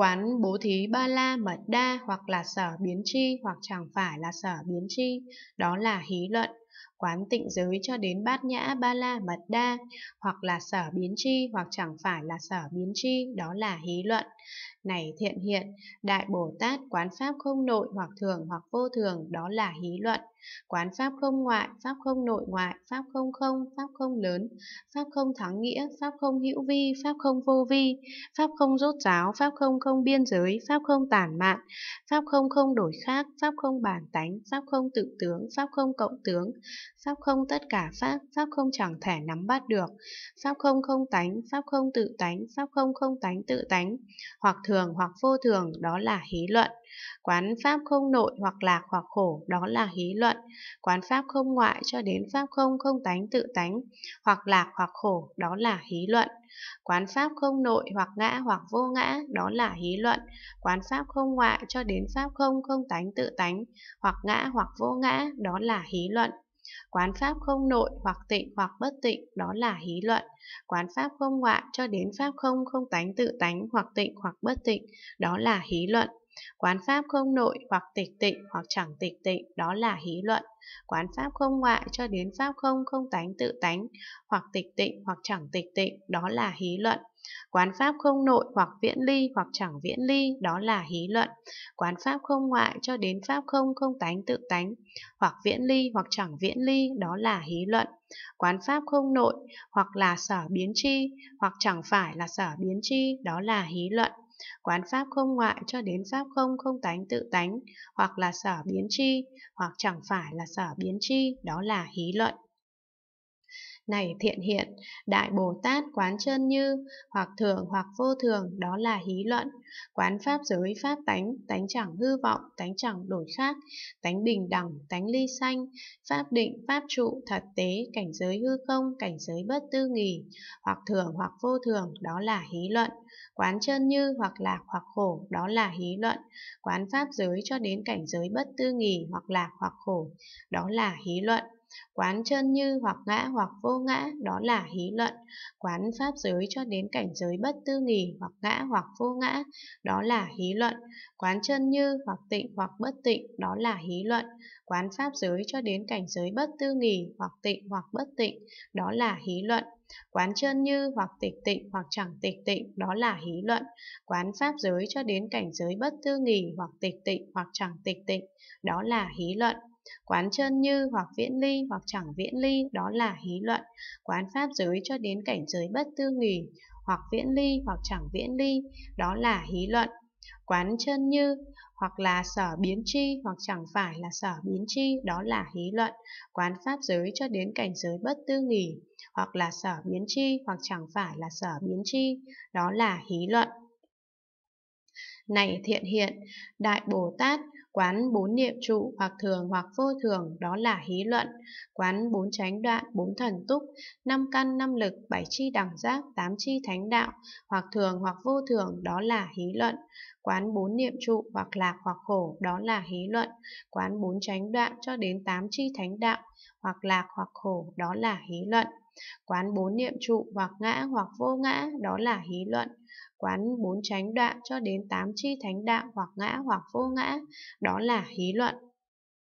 Quán bố thí ba la mật đa hoặc là sở biến chi hoặc chẳng phải là sở biến chi đó là hí luận quán tịnh giới cho đến bát nhã ba la mật đa, hoặc là sở biến chi hoặc chẳng phải là sở biến chi, đó là hí luận. Này thiện hiện, đại Bồ Tát quán pháp không nội hoặc thường hoặc vô thường, đó là hí luận. Quán pháp không ngoại, pháp không nội ngoại, pháp không không, pháp không lớn, pháp không thắng nghĩa, pháp không hữu vi, pháp không vô vi, pháp không rốt ráo, pháp không không biên giới, pháp không tản mạn, pháp không không đổi khác, pháp không bản tánh, pháp không tự tướng, pháp không cộng tướng, Pháp không tất cả Pháp, Pháp không chẳng thể nắm bắt được. Pháp không không tánh, Pháp không tự tánh, Pháp không không tánh tự tánh, hoặc thường hoặc vô thường, đó là hí luận. Quán Pháp không nội hoặc lạc hoặc khổ, đó là hí luận. Quán Pháp không ngoại cho đến Pháp không không tánh tự tánh, hoặc lạc hoặc khổ, đó là hí luận. Quán Pháp không nội hoặc ngã hoặc vô ngã, đó là hí luận. Quán Pháp không ngoại cho đến Pháp không không tánh tự tánh, hoặc ngã hoặc vô ngã, đó là hí luận. Quán pháp không nội hoặc tịnh hoặc bất tịnh đó là hí luận. Quán pháp không ngoại cho đến pháp không không tánh tự tánh hoặc tịnh hoặc bất tịnh đó là hí luận. Quán pháp không nội hoặc tịch tịnh hoặc chẳng tịch tịnh, đó là hí luận. Quán pháp không ngoại cho đến pháp không không tánh tự tánh, hoặc tịch tịnh hoặc chẳng tịch tịnh, đó là hí luận. Quán pháp không nội hoặc viễn ly hoặc chẳng viễn ly, đó là hí luận. Quán pháp không ngoại cho đến pháp không không tánh tự tánh, hoặc viễn ly hoặc chẳng viễn ly, đó là hí luận. Quán pháp không nội hoặc là sở biến chi, hoặc chẳng phải là sở biến chi, đó là hí luận quán pháp không ngoại cho đến pháp không không tánh tự tánh, hoặc là sở biến chi hoặc chẳng phải là sở biến chi đó là hí luận này thiện hiện, đại Bồ Tát quán chân như, hoặc thường hoặc vô thường, đó là hí luận, quán pháp giới pháp tánh, tánh chẳng hư vọng, tánh chẳng đổi khác, tánh bình đẳng, tánh ly sanh, pháp định, pháp trụ, thật tế, cảnh giới hư không, cảnh giới bất tư nghỉ, hoặc thường hoặc vô thường, đó là hí luận, quán chân như hoặc lạc hoặc khổ, đó là hí luận, quán pháp giới cho đến cảnh giới bất tư nghỉ hoặc lạc hoặc khổ, đó là hí luận. Quán chân như hoặc ngã hoặc vô ngã, đó là hí luận. Quán pháp giới cho đến cảnh giới bất tư nghì hoặc ngã hoặc vô ngã, đó là hí luận. Quán chân như hoặc tịnh hoặc bất tịnh, đó là hí luận. Quán pháp giới cho đến cảnh giới bất tư nghì hoặc tịnh hoặc bất tịnh, đó là hí luận quán chân như hoặc tịch tịnh hoặc chẳng tịch tịnh đó là hí luận quán pháp giới cho đến cảnh giới bất tư nghì hoặc tịch tịnh hoặc chẳng tịch tịnh đó là hí luận Quán chân như hoặc viễn ly hoặc chẳng viễn ly đó là hí luận. Quán pháp giới cho đến cảnh giới bất tư nghỉ hoặc viễn ly hoặc chẳng viễn ly đó là hí luận. Quán chân như hoặc là sở biến chi hoặc chẳng phải là sở biến chi đó là hí luận quán pháp giới cho đến cảnh giới bất tư nghỉ hoặc là sở biến chi hoặc chẳng phải là sở biến chi đó là hí luận này thiện hiện, Đại Bồ Tát quán bốn niệm trụ hoặc thường hoặc vô thường đó là hí luận, quán bốn chánh đoạn, bốn thần túc, năm căn năm lực, bảy chi đẳng giác, tám chi thánh đạo, hoặc thường hoặc vô thường đó là hí luận, quán bốn niệm trụ hoặc lạc hoặc khổ đó là hí luận, quán bốn chánh đoạn cho đến tám chi thánh đạo, hoặc lạc hoặc khổ đó là hí luận. Quán bốn niệm trụ hoặc ngã hoặc vô ngã đó là hí luận. Quán bốn chánh đoạn cho đến tám chi thánh đạo hoặc ngã hoặc vô ngã đó là hí luận.